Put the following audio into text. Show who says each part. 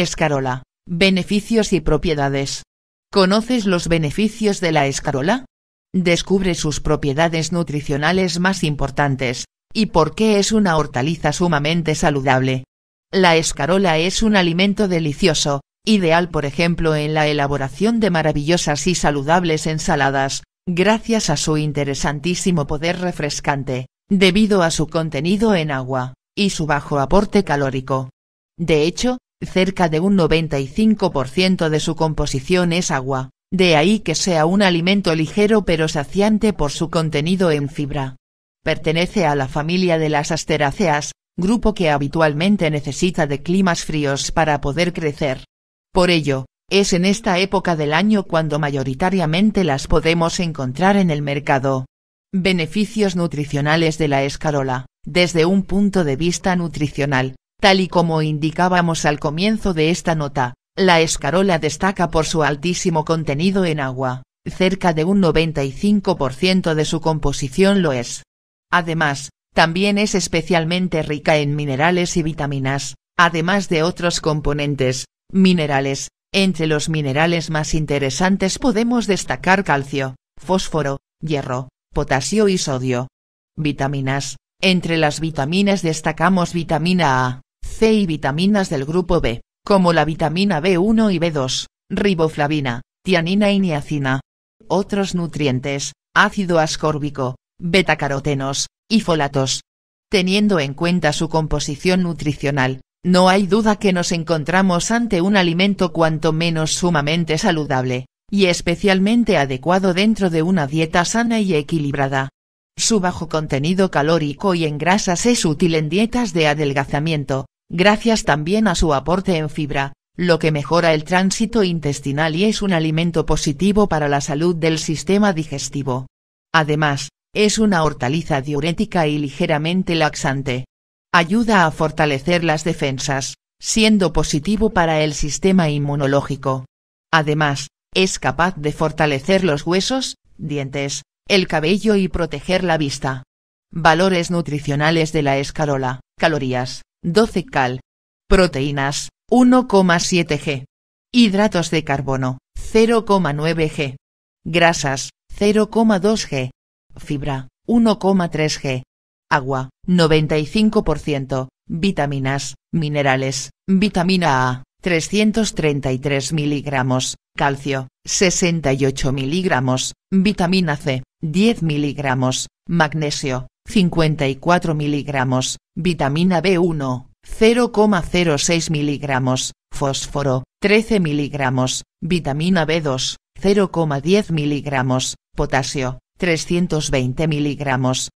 Speaker 1: Escarola, beneficios y propiedades. ¿Conoces los beneficios de la escarola? Descubre sus propiedades nutricionales más importantes, y por qué es una hortaliza sumamente saludable. La escarola es un alimento delicioso, ideal por ejemplo en la elaboración de maravillosas y saludables ensaladas, gracias a su interesantísimo poder refrescante, debido a su contenido en agua, y su bajo aporte calórico. De hecho, Cerca de un 95% de su composición es agua, de ahí que sea un alimento ligero pero saciante por su contenido en fibra. Pertenece a la familia de las asteráceas, grupo que habitualmente necesita de climas fríos para poder crecer. Por ello, es en esta época del año cuando mayoritariamente las podemos encontrar en el mercado. Beneficios nutricionales de la escarola. Desde un punto de vista nutricional, Tal y como indicábamos al comienzo de esta nota, la escarola destaca por su altísimo contenido en agua, cerca de un 95% de su composición lo es. Además, también es especialmente rica en minerales y vitaminas, además de otros componentes, minerales, entre los minerales más interesantes podemos destacar calcio, fósforo, hierro, potasio y sodio. Vitaminas, entre las vitaminas destacamos vitamina A, C y vitaminas del grupo B, como la vitamina B1 y B2, riboflavina, tianina y niacina. Otros nutrientes, ácido ascórbico, betacarotenos, y folatos. Teniendo en cuenta su composición nutricional, no hay duda que nos encontramos ante un alimento cuanto menos sumamente saludable, y especialmente adecuado dentro de una dieta sana y equilibrada. Su bajo contenido calórico y en grasas es útil en dietas de adelgazamiento, gracias también a su aporte en fibra, lo que mejora el tránsito intestinal y es un alimento positivo para la salud del sistema digestivo. Además, es una hortaliza diurética y ligeramente laxante. Ayuda a fortalecer las defensas, siendo positivo para el sistema inmunológico. Además, es capaz de fortalecer los huesos, dientes, el cabello y proteger la vista. Valores nutricionales de la escarola, calorías, 12 cal. Proteínas, 1,7 g. Hidratos de carbono, 0,9 g. Grasas, 0,2 g. Fibra, 1,3 g. Agua, 95%. Vitaminas, minerales, vitamina A, 333 miligramos, calcio, 68 miligramos, vitamina C, 10 miligramos, magnesio, 54 miligramos, vitamina B1, 0,06 miligramos, fósforo, 13 miligramos, vitamina B2, 0,10 miligramos, potasio, 320 miligramos,